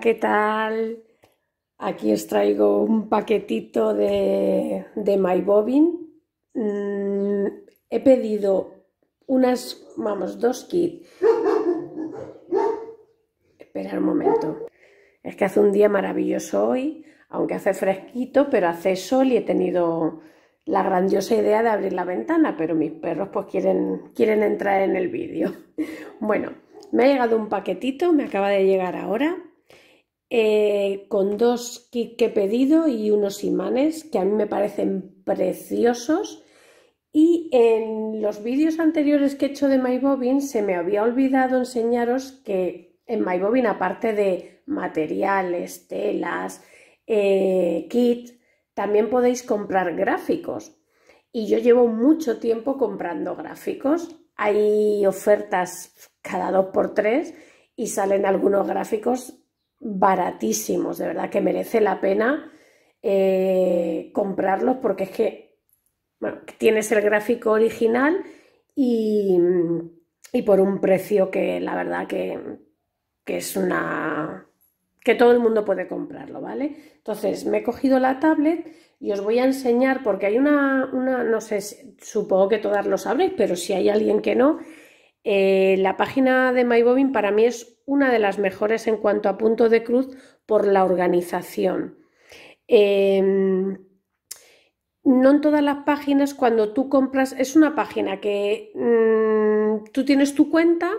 ¿qué tal? Aquí os traigo un paquetito de, de MyBobin. Mm, he pedido unas, vamos, dos kits. Espera un momento. Es que hace un día maravilloso hoy, aunque hace fresquito, pero hace sol y he tenido la grandiosa idea de abrir la ventana, pero mis perros pues quieren, quieren entrar en el vídeo. Bueno, me ha llegado un paquetito, me acaba de llegar ahora eh, con dos kits que he pedido y unos imanes que a mí me parecen preciosos. Y en los vídeos anteriores que he hecho de MyBobin se me había olvidado enseñaros que en MyBobin aparte de materiales, telas, kits, eh, kit, también podéis comprar gráficos. Y yo llevo mucho tiempo comprando gráficos. Hay ofertas cada dos por tres y salen algunos gráficos baratísimos, de verdad que merece la pena eh, comprarlos porque es que bueno, tienes el gráfico original y, por un precio que la verdad que, que, es una que todo el mundo puede comprarlo, ¿vale? Entonces me he cogido la tablet y os voy a enseñar porque hay una, una no sé, supongo que todas lo sabréis, pero si hay alguien que no, eh, la página de MyBobin para mí es una de las mejores en cuanto a punto de cruz por la organización. Em, no en todas las páginas cuando tú compras, es una página que mm, tú tienes tu cuenta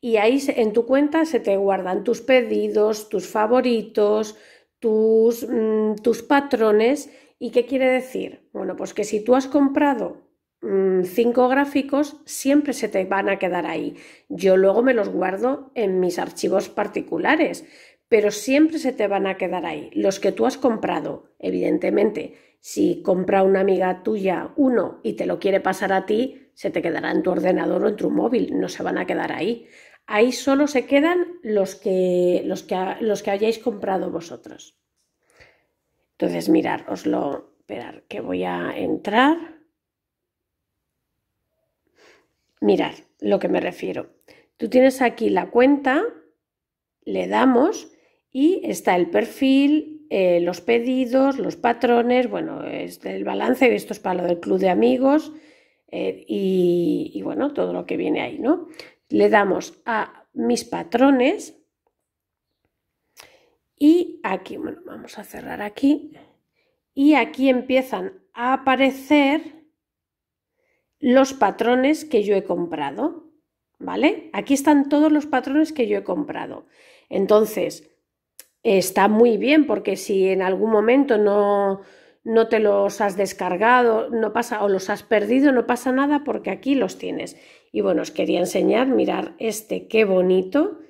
y ahí en tu cuenta se te guardan tus pedidos, tus favoritos, tus, mm, tus patrones. ¿Y qué quiere decir? Bueno, pues que si tú has comprado Mm, cinco gráficos, siempre se te van a quedar ahí. Yo luego me los guardo en mis archivos particulares, pero siempre se te van a quedar ahí. Los que tú has comprado, evidentemente, si compra una amiga tuya uno y te lo quiere pasar a ti, se te quedará en tu ordenador o en tu móvil, no se van a quedar ahí. Ahí solo se quedan los que, los que, los que hayáis comprado vosotros. Entonces, mirar, os lo... Esperar, que voy a entrar. Mirad lo que me refiero. Tú tienes aquí la cuenta, le damos y está el perfil, eh, los pedidos, los patrones, bueno, es el balance, esto es para lo del club de amigos eh, y, y bueno, todo lo que viene ahí, ¿no? Le damos a mis patrones y aquí, bueno, vamos a cerrar aquí y aquí empiezan a aparecer los patrones que yo he comprado, ¿vale? Aquí están todos los patrones que yo he comprado. Entonces, está muy bien porque si en algún momento no, no te los has descargado, no pasa o los has perdido, no pasa nada porque aquí los tienes. Y bueno, os quería enseñar, mirar este, qué bonito.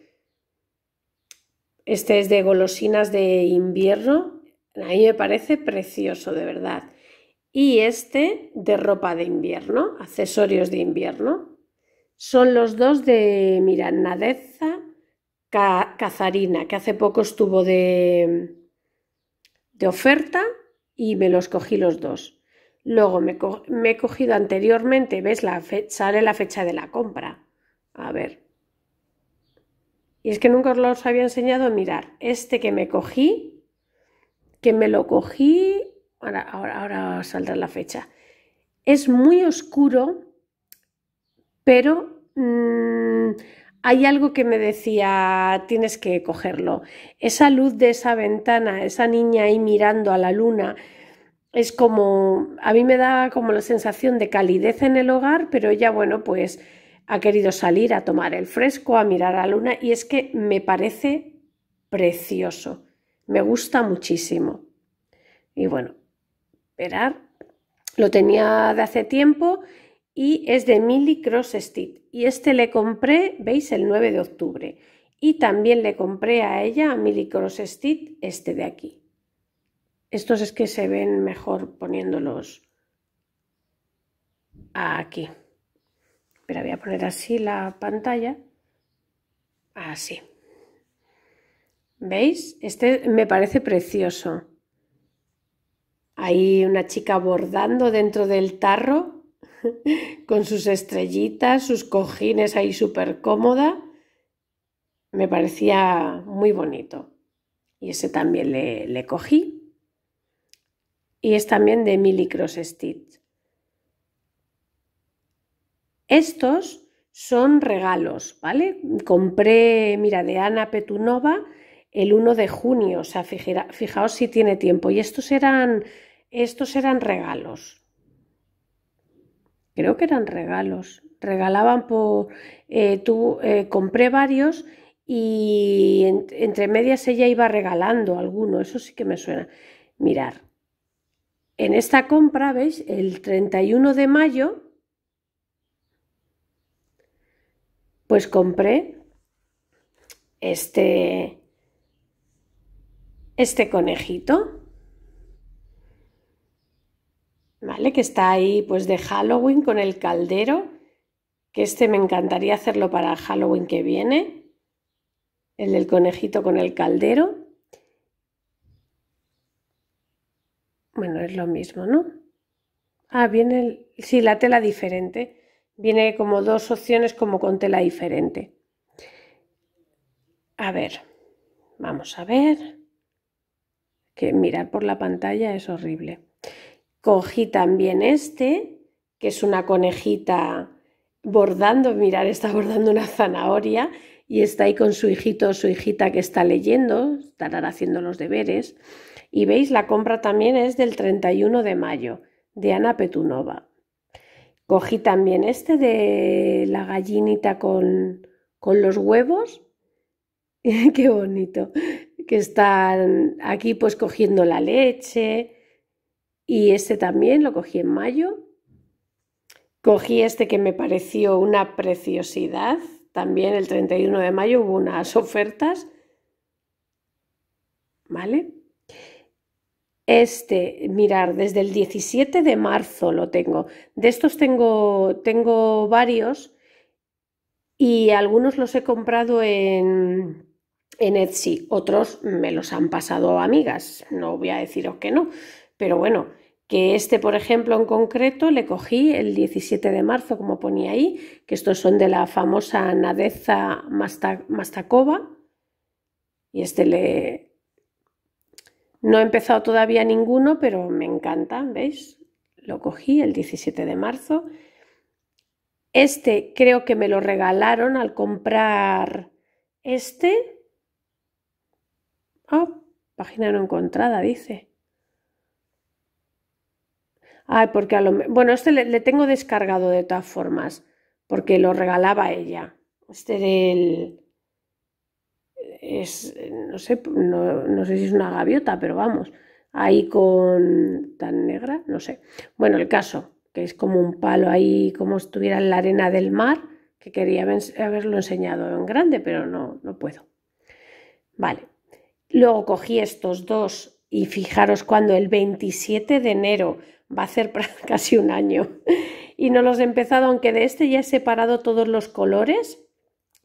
Este es de golosinas de invierno. A mí me parece precioso, de verdad y este de ropa de invierno, accesorios de invierno. Son los dos de nadeza Cazarina, que hace poco estuvo de, de oferta y me los cogí los dos. Luego me, he cogido anteriormente, ¿ves? La sale la fecha de la compra. A ver. Y es que nunca os los había enseñado. Mirar, este que me cogí, que me lo cogí ahora, saldrá la fecha. Es muy oscuro, pero mm, hay algo que me decía, tienes que cogerlo. Esa luz de esa ventana, esa niña ahí mirando a la luna, es como, a mí me da como la sensación de calidez en el hogar, pero ella, bueno, pues ha querido salir a tomar el fresco, a mirar a la luna, y es que me parece precioso, me gusta muchísimo. Y bueno, lo tenía de hace tiempo y es de Millie Cross Stitch. Y este le compré, veis, el 9 de octubre. Y también le compré a ella, a Millie Cross Stitch, este de aquí. Estos es que se ven mejor poniéndolos aquí. Pero voy a poner así la pantalla. Así. ¿Veis? Este me parece precioso. Hay una chica bordando dentro del tarro con sus estrellitas, sus cojines ahí súper cómoda. Me parecía muy bonito. Y ese también le, le cogí. Y es también de Millie Cross Stitch. Estos son regalos, ¿vale? Compré, mira, de Ana Petunova el 1 de junio, o sea, fijaos si tiene tiempo. Y estos eran estos eran regalos. Creo que eran regalos. Regalaban por... Eh, tú, eh, compré varios y entre medias ella iba regalando alguno. Eso sí que me suena. Mirar. En esta compra, ¿veis? El 31 de mayo, pues compré este, este conejito. ¿vale? Que está ahí pues de Halloween con el caldero, que este me encantaría hacerlo para Halloween que viene, el del conejito con el caldero. Bueno, es lo mismo, ¿no? Ah, viene, si la tela diferente. Viene como dos opciones como con tela diferente. A ver, vamos a ver. Que mirar por la pantalla es horrible. Cogí también este, que es una conejita bordando, mirar, está bordando una zanahoria y está ahí con su hijito o su hijita que está leyendo, estará haciendo los deberes. Y veis, la compra también es del 31 de mayo, de Ana Petunova. Cogí también este de la gallinita con, con los huevos. Qué bonito. Que están aquí pues cogiendo la leche y este también lo cogí en mayo. Cogí este que me pareció una preciosidad. También el 31 de mayo hubo unas ofertas. ¿Vale? Este, mirar, desde el 17 de marzo lo tengo. De estos tengo, tengo varios y algunos los he comprado en, en Etsy, otros me los han pasado amigas, no voy a deciros que no, pero bueno, que este, por ejemplo, en concreto, le cogí el 17 de marzo, como ponía ahí, que estos son de la famosa Nadeza Mastakova. Y este le... No he empezado todavía ninguno, pero me encanta, ¿veis? Lo cogí el 17 de marzo. Este creo que me lo regalaron al comprar este. Oh, página no encontrada, dice. Ay, porque a lo Bueno, este le, tengo descargado de todas formas, porque lo regalaba ella. Este del... Es, no sé, no sé si es una gaviota, pero vamos, ahí con tan negra, no sé. Bueno, el caso, que es como un palo ahí, como estuviera en la arena del mar, que quería haberlo enseñado en grande, pero no, no puedo. Vale. Luego cogí estos dos y fijaros cuando el 27 de enero va a ser casi un año. Y no los he empezado, aunque de este ya he separado todos los colores.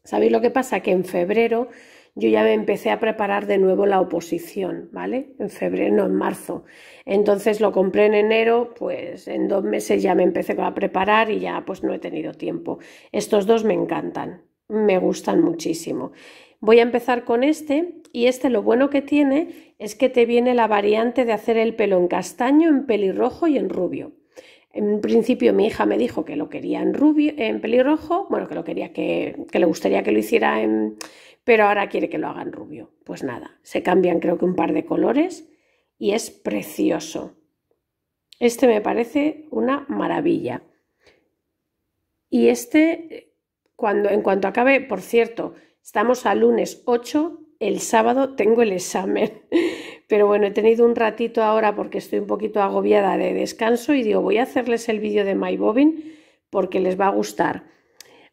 ¿Sabéis lo que pasa? Que en febrero yo ya me empecé a preparar de nuevo la oposición, ¿vale? En febrero, no, en marzo. Entonces lo compré en enero, pues en dos meses ya me empecé a preparar y ya pues no he tenido tiempo. Estos dos me encantan, me gustan muchísimo. Voy a empezar con este y este lo bueno que tiene es que te viene la variante de hacer el pelo en castaño, en pelirrojo y en rubio. En principio mi hija me dijo que lo quería en rubio, en pelirrojo, bueno, que lo quería que, le gustaría que lo hiciera en pero ahora quiere que lo haga en rubio. Pues nada, se cambian creo que un par de colores y es precioso. Este me parece una maravilla. Y este cuando en cuanto acabe, por cierto, Estamos a lunes 8, el sábado tengo el examen. Pero bueno, he tenido un ratito ahora porque estoy un poquito agobiada de descanso y digo, voy a hacerles el vídeo de MyBobin porque les va a gustar.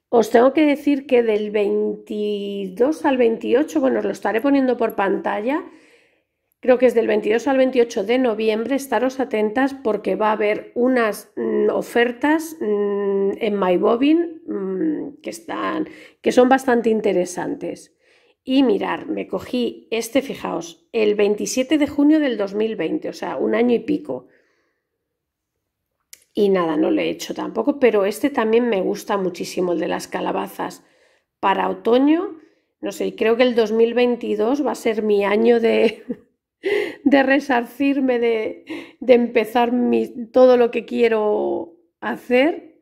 Os tengo que decir que del 22 al 28, bueno, os lo estaré poniendo por pantalla, creo que es del 22 al 28 de noviembre, estaros atentas porque va a haber unas mm, ofertas mm, en MyBobin mm, que, están, que son bastante interesantes. Y mirar, me cogí este, fijaos, el 27 de junio del 2020, o sea, un año y pico. Y nada, no lo he hecho tampoco, pero este también me gusta muchísimo, el de las calabazas. Para otoño, no sé, creo que el 2022 va a ser mi año de, de resarcirme, de, empezar todo lo que quiero hacer,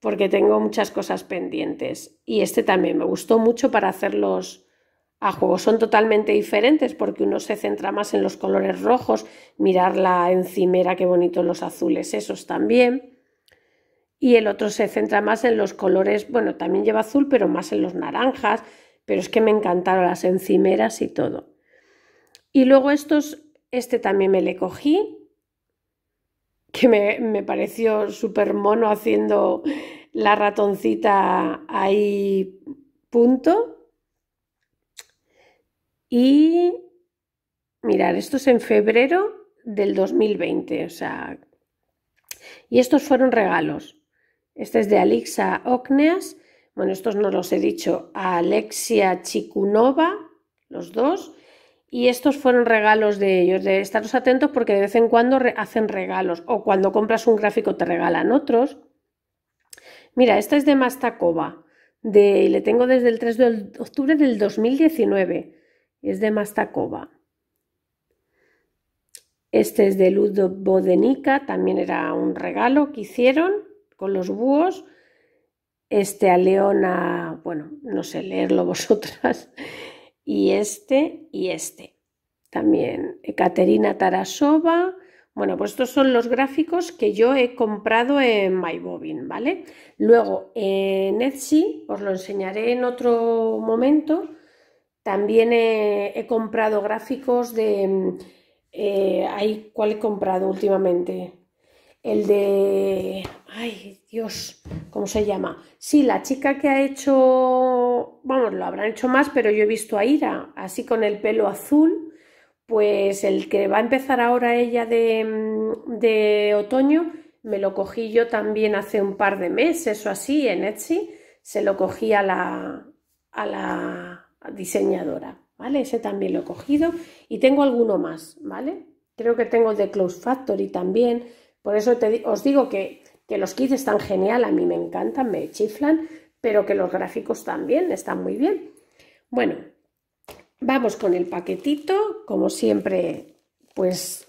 porque tengo muchas cosas pendientes. Y este también me gustó mucho para hacerlos a juego. Son totalmente diferentes porque uno se centra más en los colores rojos, mirar la encimera, qué bonitos los azules, esos también. Y el otro se centra más en los colores, bueno, también lleva azul, pero más en los naranjas. Pero es que me encantaron las encimeras y todo. Y luego estos, este también me le cogí, que me, me pareció súper mono haciendo la ratoncita ahí punto. Y mirar, esto es en febrero del 2020, o sea... Y estos fueron regalos. Este es de Alixa Ocneas. Bueno, estos no los he dicho. A Alexia Chikunova, los dos. Y estos fueron regalos de ellos, de estaros atentos porque de vez en cuando hacen regalos o cuando compras un gráfico te regalan otros. Mira, este es de Mastacova, de, le tengo desde el 3 de octubre del 2019, es de Mastacova. Este es de Ludo Bodenica, también era un regalo que hicieron con los búhos. Este a Leona, bueno, no sé leerlo vosotras y este y este. También Ekaterina Tarasova. Bueno, pues estos son los gráficos que yo he comprado en MyBobin, ¿vale? Luego en Etsy, os lo enseñaré en otro momento, también he, comprado gráficos de... Mm, eh, ¿Cuál he comprado últimamente? el de... Ay, Dios, ¿cómo se llama? Sí, la chica que ha hecho... Vamos, lo habrán hecho más, pero yo he visto a Ira, así con el pelo azul. Pues el que va a empezar ahora ella de, mm, otoño, me lo cogí yo también hace un par de meses eso así en Etsy. Se lo cogí a la, a la diseñadora, ¿vale? Ese también lo he cogido y tengo alguno más, ¿vale? Creo que tengo el de Close Factory también. Por eso os digo que, que los kits están genial, a mí me encantan, me chiflan, pero que los gráficos también están muy bien. Bueno, vamos con el paquetito, como siempre, pues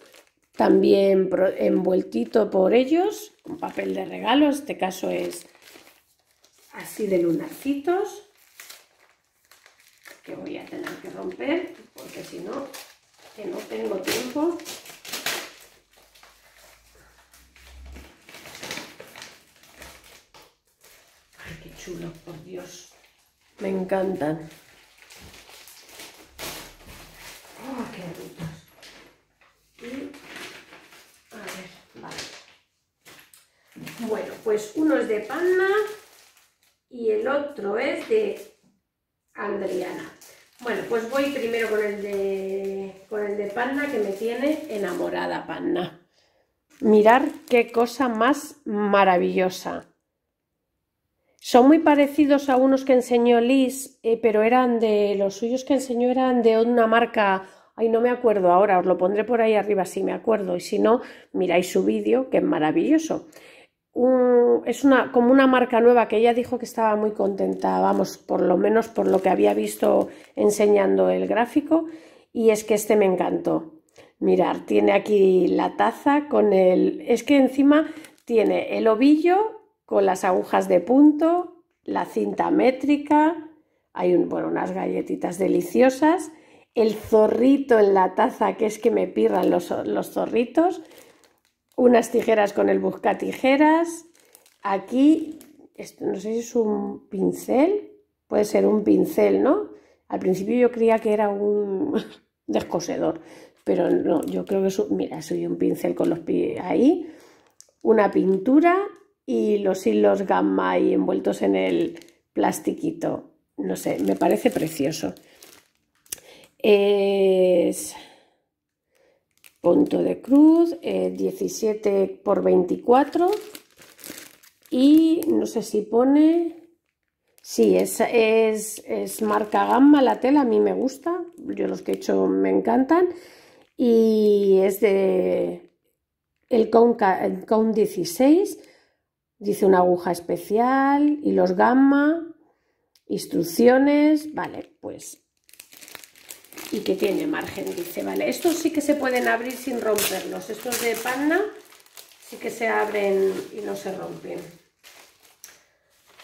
también envueltito por ellos, con papel de regalo, en este caso es así de lunarcitos, que voy a tener que romper, porque si no, que no tengo tiempo chulos, por Dios. Me encantan. Oh, qué a ver, vale. Bueno, pues uno es de Panna y el otro es de Adriana Bueno, pues voy primero con el de, con el de Panna que me tiene enamorada Panna. Mirar qué cosa más maravillosa. Son muy parecidos a unos que enseñó Liz, eh, pero eran de los suyos que enseñó eran de una marca, ay no me acuerdo ahora, os lo pondré por ahí arriba si me acuerdo y si no, miráis su vídeo que es maravilloso. es como una marca nueva que ella dijo que estaba muy contenta, vamos, por lo menos por lo que había visto enseñando el gráfico y es que este me encantó. Mirar, tiene aquí la taza con el, es que encima tiene el ovillo con las agujas de punto, la cinta métrica, hay unas galletitas deliciosas, el zorrito en la taza, que es que me pirran los, zorritos, unas tijeras con el busca tijeras, aquí, no sé si es un pincel, puede ser un pincel, ¿no? Al principio yo creía que era un descosedor, pero no, yo creo que es, mira, soy un pincel con los pies ahí, una pintura, y los hilos gamma y envueltos en el plastiquito. No sé, me parece precioso. Es punto de cruz, 17 eh, por 24 y no sé si pone... Sí, es, es, es marca gamma la tela, a mí me gusta, yo los que he hecho me encantan y es de el el con 16 Dice una aguja especial, y los gamma, instrucciones, vale, pues... Y que tiene margen, dice, vale, estos sí que se pueden abrir sin romperlos, estos de panna sí que se abren y no se rompen.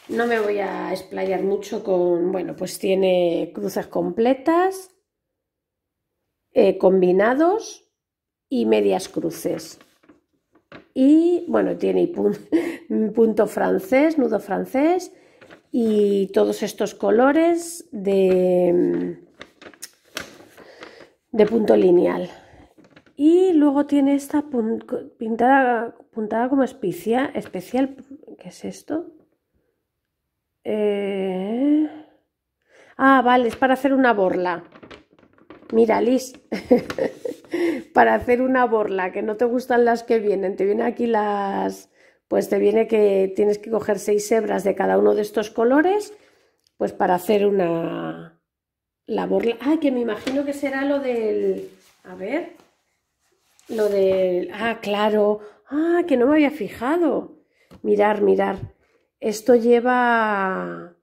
No me voy a explayar mucho con, bueno, pues tiene cruces completas, eh, combinados y medias cruces. Y bueno, tiene punto, punto francés, nudo francés y todos estos colores de, de punto lineal. Y luego tiene esta pintada, puntada como especia especial. ¿Qué es esto? Eh, ah, vale, es para hacer una borla. Mira, Liz. para hacer una borla, que no te gustan las que vienen, te viene aquí las, pues te viene que tienes que coger seis hebras de cada uno de estos colores, pues para hacer una, la borla. Ah, que me imagino que será lo del, a ver, lo del, ah, claro, ah, que no me había fijado. Mirar, mirar, esto lleva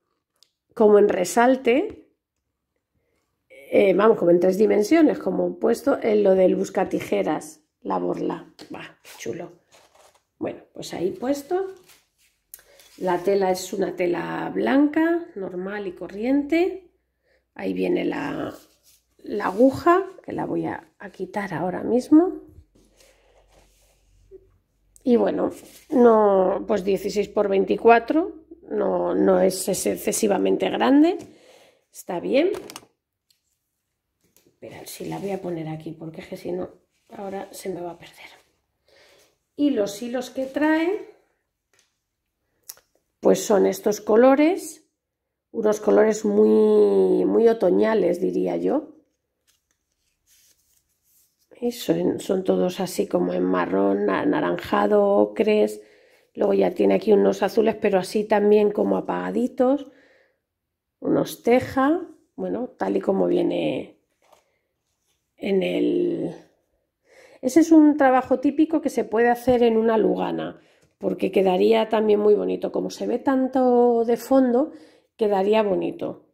como en resalte, eh, vamos, como en tres dimensiones, como puesto en lo del busca tijeras la borla. Va, chulo. Bueno, pues ahí puesto. La tela es una tela blanca, normal y corriente. Ahí viene la, aguja, que la voy a, quitar ahora mismo. Y bueno, no, pues 16 por 24 no, no es excesivamente grande, está bien si la voy a poner aquí porque es que si no, ahora se me va a perder. Y los hilos que trae, pues son estos colores, unos colores muy, muy otoñales, diría yo. son, son todos así como en marrón, anaranjado, ocres. Luego ya tiene aquí unos azules, pero así también como apagaditos. Unos teja, bueno, tal y como viene en el... Ese es un trabajo típico que se puede hacer en una lugana, porque quedaría también muy bonito. Como se ve tanto de fondo, quedaría bonito.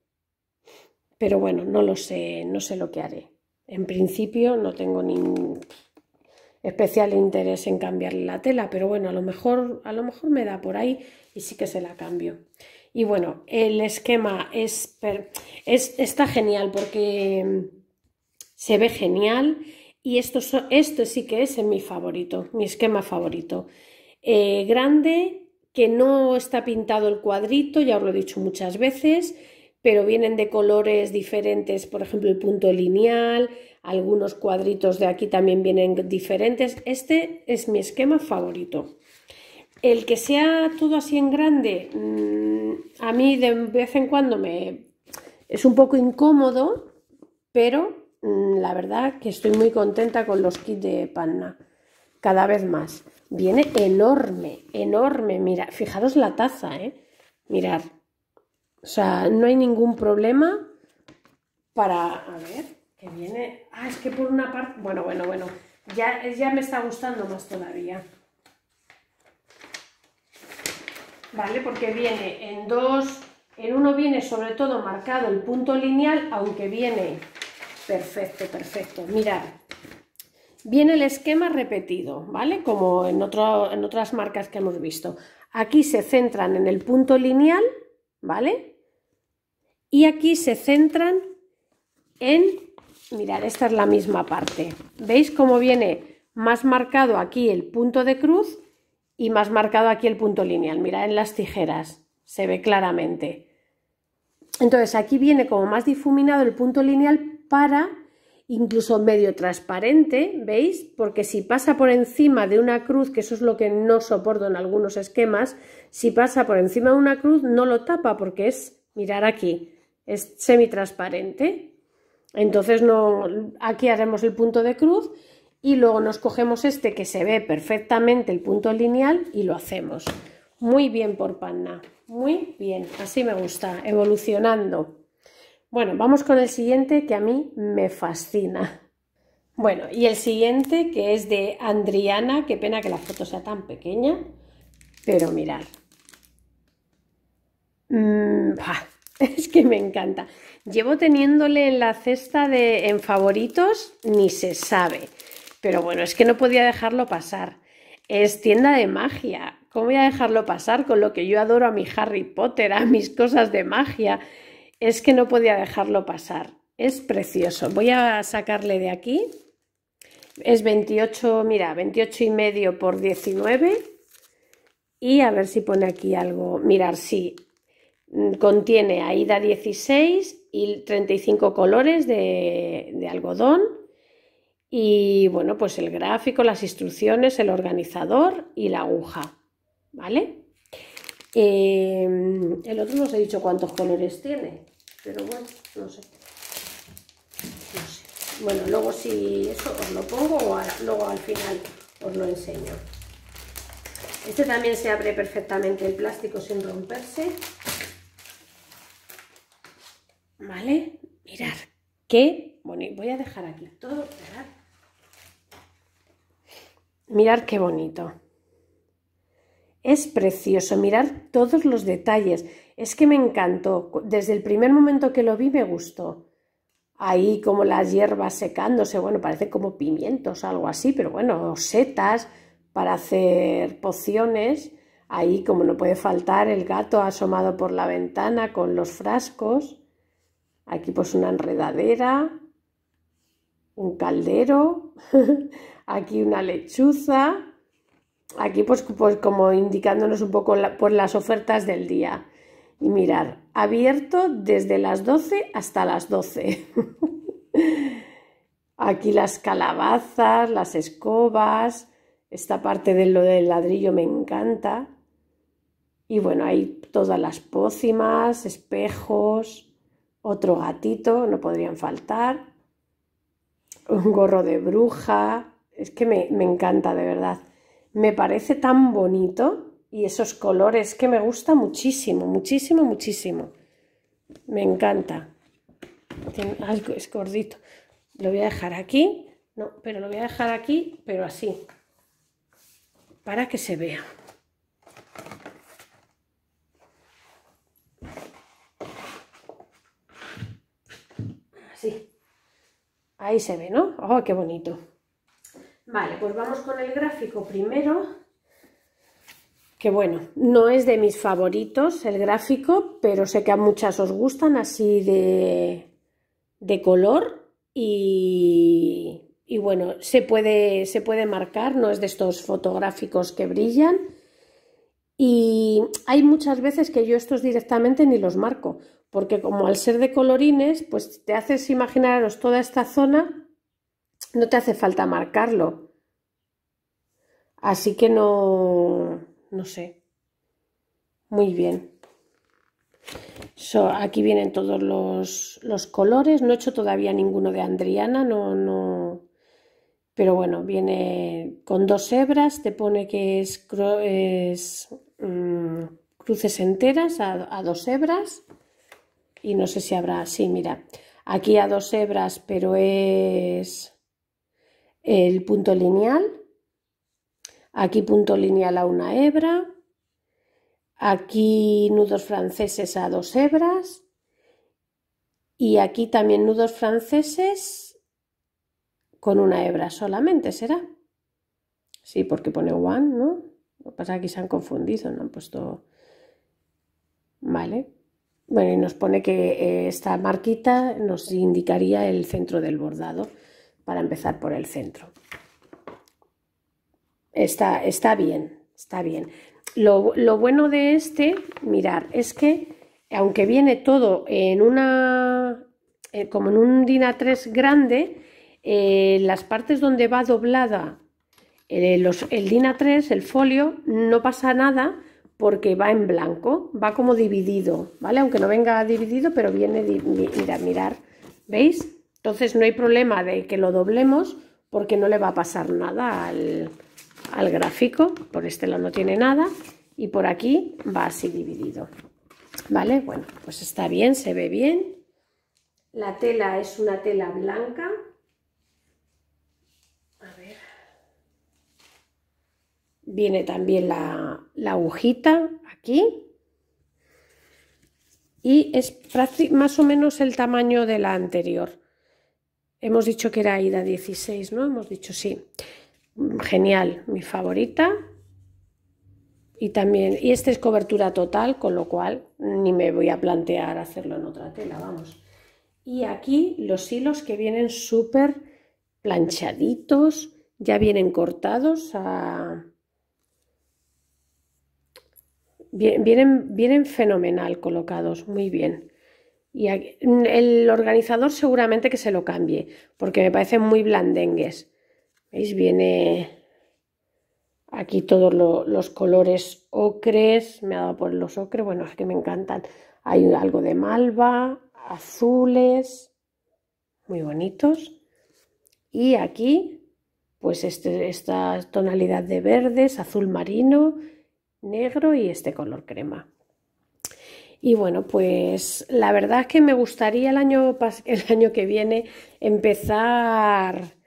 Pero bueno, no lo sé, no sé lo que haré. En principio no tengo ni especial interés en cambiarle la tela, pero bueno, a lo mejor, a lo mejor me da por ahí y sí que se la cambio. Y bueno, el esquema es, es está genial porque se ve genial y esto, esto sí que es mi favorito, mi esquema favorito. Eh, grande, que no está pintado el cuadrito, ya os lo he dicho muchas veces, pero vienen de colores diferentes, por ejemplo el punto lineal, algunos cuadritos de aquí también vienen diferentes. Este es mi esquema favorito. El que sea todo así en grande, mm, a mí de vez en cuando me es un poco incómodo, pero Mm, la verdad que estoy muy contenta con los kits de panna. Cada vez más. Viene enorme, enorme. Mira, fijaros la taza, ¿eh? Mirad. O sea, no hay ningún problema para... A ver, que viene... Ah, es que por una parte... Bueno, bueno, bueno. Ya, ya me está gustando más todavía. ¿Vale? Porque viene en dos... En uno viene sobre todo marcado el punto lineal, aunque viene Perfecto, perfecto. Mirad, viene el esquema repetido, ¿vale? Como en, en otras marcas que hemos visto. Aquí se centran en el punto lineal, ¿vale? Y aquí se centran en... Mirad, esta es la misma parte. ¿Veis cómo viene más marcado aquí el punto de cruz y más marcado aquí el punto lineal? Mirad en las tijeras, se ve claramente. Entonces aquí viene como más difuminado el punto lineal, para, incluso medio transparente, ¿veis? Porque si pasa por encima de una cruz, que eso es lo que no soporto en algunos esquemas, si pasa por encima de una cruz no lo tapa porque es, mirar aquí, es semi transparente Entonces no, aquí haremos el punto de cruz y luego nos cogemos este que se ve perfectamente el punto lineal y lo hacemos. Muy bien por Panna, muy bien, así me gusta, evolucionando. Bueno, vamos con el siguiente que a mí me fascina. Bueno, y el siguiente que es de Andriana, qué pena que la foto sea tan pequeña, pero mirad. Mm, ah, es que me encanta. Llevo teniéndole en la cesta de en favoritos, ni se sabe. Pero bueno, es que no podía dejarlo pasar. Es tienda de magia. ¿Cómo voy a dejarlo pasar con lo que yo adoro a mi Harry Potter, a mis cosas de magia? Es que no podía dejarlo pasar. Es precioso. Voy a sacarle de aquí. Es 28, mira, 28 y medio por 19. Y a ver si pone aquí algo. Mirar, sí. Mm, contiene da 16 y 35 colores de, algodón. Y bueno, pues el gráfico, las instrucciones, el organizador y la aguja. ¿Vale? Em, el otro no os he dicho cuántos colores tiene pero bueno, no sé. No sé. Bueno, luego si eso os lo pongo o luego al final os lo enseño. Este también se abre perfectamente el plástico sin romperse. ¿Vale? Mirad, qué bonito. Voy a dejar aquí todo. Mirad. Mirad qué bonito. Es precioso, mirad todos los detalles. Es que me encantó. Desde el primer momento que lo vi me gustó. Ahí como las hierbas secándose, bueno, parece como pimientos, algo así, pero bueno, setas para hacer pociones. Ahí como no puede faltar el gato asomado por la ventana con los frascos. Aquí pues una enredadera, un caldero, aquí una lechuza, aquí pues, pues como indicándonos un poco por pues las ofertas del día. Y mirar abierto desde las 12 hasta las 12. Aquí las calabazas, las escobas, esta parte de lo del ladrillo me encanta. Y bueno, hay todas las pócimas, espejos, otro gatito, no podrían faltar. Un gorro de bruja. Es que me encanta, de verdad. Me parece tan bonito y esos colores que me gusta muchísimo, muchísimo, muchísimo. Me encanta. Tiene algo, es gordito. Lo voy a dejar aquí, no, pero lo voy a dejar aquí, pero así, para que se vea. Así. Ahí se ve, ¿no? ¡Oh, qué bonito! Vale, pues vamos con el gráfico primero que bueno, no es de mis favoritos el gráfico, pero sé que a muchas os gustan así de, de color y, y bueno, se puede, se puede marcar, no es de estos fotográficos que brillan. Y hay muchas veces que yo estos directamente ni los marco, porque como al ser de colorines, pues te haces imaginaros toda esta zona, no te hace falta marcarlo. Así que no, no sé. Muy bien. aquí vienen todos los, colores. No he hecho todavía ninguno de Andriana, no, no. Pero bueno, viene con dos hebras, te pone que es, mm, cruces enteras a, a, dos hebras. Y no sé si habrá, sí, mira, aquí a dos hebras, pero es el punto lineal. Aquí punto lineal a una hebra, aquí nudos franceses a dos hebras y aquí también nudos franceses con una hebra solamente, ¿será? Sí, porque pone one, ¿no? Lo que pasa es que aquí se han confundido, no han puesto... Vale. Bueno, y nos pone que eh, esta marquita nos indicaría el centro del bordado para empezar por el centro está, está bien, está bien. Lo, bueno de este, mirar, es que aunque viene todo en una, eh, como en un DINA 3 grande, eh, las partes donde va doblada eh, el DINA 3, el folio, no pasa nada porque va en blanco, va como dividido, ¿vale? Aunque no venga dividido, pero viene, a mirar, ¿veis? Entonces no hay problema de que lo doblemos porque no le va a pasar nada al, al gráfico, por este lado no tiene nada y por aquí va así dividido. ¿Vale? Bueno, pues está bien, se ve bien. La tela es una tela blanca. A ver. Viene también la, la agujita aquí. Y es más o menos el tamaño de la anterior. Hemos dicho que era ida 16, ¿no? Hemos dicho sí genial, mi favorita. Y también, y esta es cobertura total, con lo cual ni me voy a plantear hacerlo en otra tela, vamos. Y aquí los hilos que vienen súper planchaditos, ya vienen cortados a... Vienen, vienen fenomenal colocados, muy bien. Y el organizador seguramente que se lo cambie, porque me parece muy blandengues. ¿Veis? Viene aquí todos los colores ocres, me ha dado por los ocres, bueno, es que me encantan. Hay algo de malva, azules, muy bonitos. Y aquí, pues este, esta tonalidad de verdes, azul marino, negro y este color crema. Y bueno, pues la verdad es que me gustaría el año, el año que viene empezar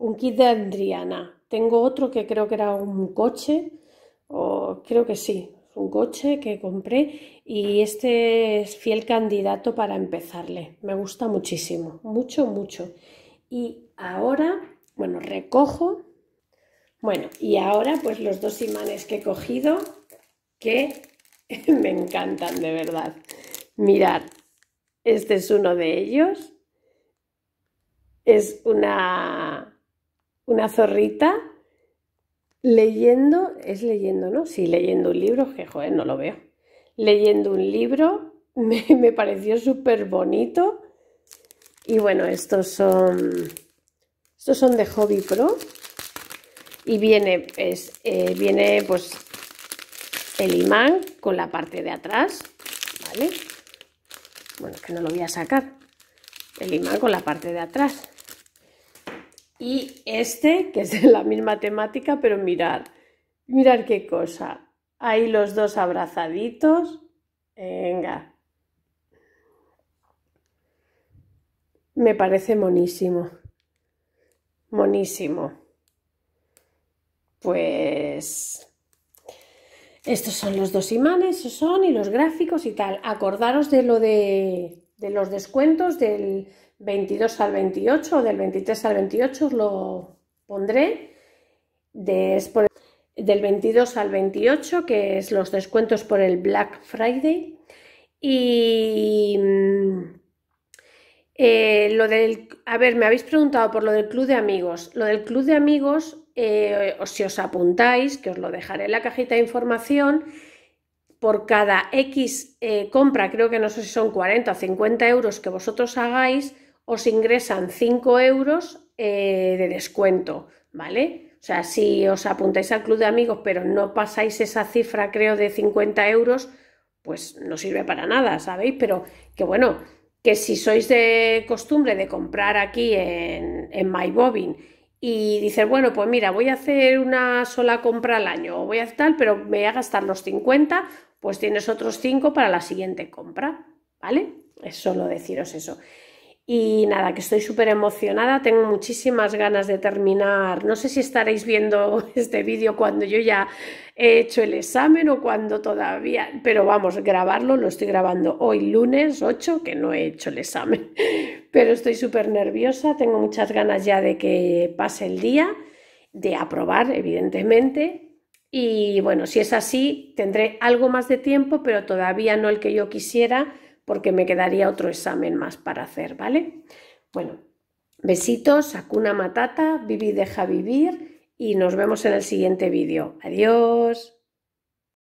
un kit de Adriana. Tengo otro que creo que era un coche, o creo que sí, un coche que compré y este es fiel candidato para empezarle. Me gusta muchísimo, mucho, mucho. Y ahora, bueno, recojo. Bueno, y ahora pues los dos imanes que he cogido que me encantan de verdad. Mirad, este es uno de ellos. Es una una zorrita leyendo, es leyendo, ¿no? Sí, leyendo un libro, que joder, no lo veo. Leyendo un libro me, pareció súper bonito. Y bueno, estos son, estos son de Hobby Pro. Y viene, es, eh, viene pues el imán con la parte de atrás, ¿vale? Bueno, que no lo voy a sacar. El imán con la parte de atrás. Y este, que es de la misma temática, pero mirad, mirad qué cosa. Ahí los dos abrazaditos. Venga. Me parece monísimo. Monísimo. Pues estos son los dos imanes, son, y los gráficos y tal. Acordaros de lo de, de los descuentos del 22 al 28 o del 23 al 28 os lo pondré. del 22 al 28, que es los descuentos por el Black Friday. Y mm, eh, lo del, a ver, me habéis preguntado por lo del club de amigos. Lo del club de amigos, eh, si os apuntáis, que os lo dejaré en la cajita de información, por cada X eh, compra, creo que no sé si son 40 o 50 euros que vosotros hagáis, os ingresan 5 euros eh, de descuento, ¿vale? O sea, si os apuntáis al club de amigos pero no pasáis esa cifra, creo, de 50 euros, pues no sirve para nada, ¿sabéis? Pero que bueno, que si sois de costumbre de comprar aquí en, en MyBobbin y dices, bueno, pues mira, voy a hacer una sola compra al año o voy a hacer tal, pero me voy a gastar los 50, pues tienes otros 5 para la siguiente compra, ¿vale? Es solo deciros eso. Y nada, que estoy súper emocionada, tengo muchísimas ganas de terminar. No sé si estaréis viendo este vídeo cuando yo ya he hecho el examen o cuando todavía, pero vamos, grabarlo, lo estoy grabando hoy lunes 8, que no he hecho el examen, pero estoy súper nerviosa, tengo muchas ganas ya de que pase el día, de aprobar, evidentemente. Y bueno, si es así, tendré algo más de tiempo, pero todavía no el que yo quisiera porque me quedaría otro examen más para hacer, ¿vale? Bueno, besitos, una Matata, vivi deja vivir y nos vemos en el siguiente vídeo. Adiós.